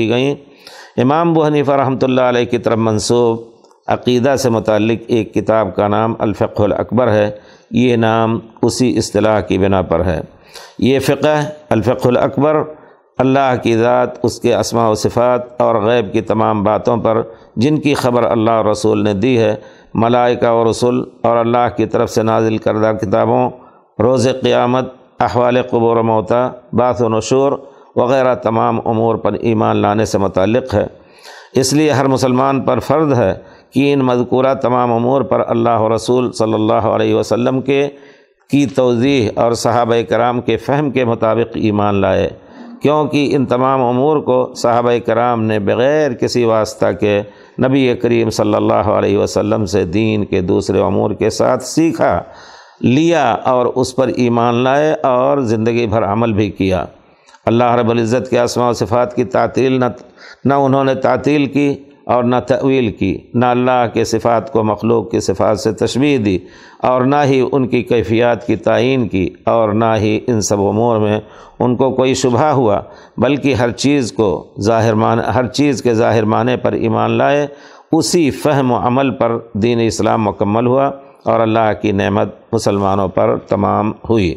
کی گئیں امام حنیفہ رحمۃ اللہ علیہ کی طرف منصوب عقیدہ سے متعلق ایک کتاب کا نام الفق الاکبر ہے یہ نام اسی اصطلاح کی بنا پر ہے یہ فقہ الفق الاکبر اللہ کی ذات اس کے اسماء و صفات اور غیب کی تمام باتوں پر جن کی خبر اللہ رسول نے دی ہے ملائکہ و رسول اور اللہ کی طرف سے نازل کردہ کتابوں روز قیامت احوال قبور و موطا و نشور وغیرہ تمام امور پر ایمان لانے سے متعلق ہے اس لیے ہر مسلمان پر فرد ہے کہ ان مذکورہ تمام امور پر اللہ رسول صلی اللہ علیہ وسلم کے کی توضیح اور صحابہ کرام کے فہم کے مطابق ایمان لائے کیونکہ ان تمام امور کو صحابہ کرام نے بغیر کسی واسطہ کے نبی کریم صلی اللہ علیہ وسلم سے دین کے دوسرے امور کے ساتھ سیکھا لیا اور اس پر ایمان لائے اور زندگی بھر عمل بھی کیا اللہ رب العزت کے اسماء و صفات کی تعطیل نہ نہ انہوں نے تعطیل کی اور نہ تعویل کی نہ اللہ کے صفات کو مخلوق کی صفات سے تشبیح دی اور نہ ہی ان کی کیفیات کی تعین کی اور نہ ہی ان سب امور میں ان کو کوئی شبہ ہوا بلکہ ہر چیز کو ظاہر مان ہر چیز کے ظاہر معنی پر ایمان لائے اسی فہم و عمل پر دین اسلام مکمل ہوا اور اللہ کی نعمت مسلمانوں پر تمام ہوئی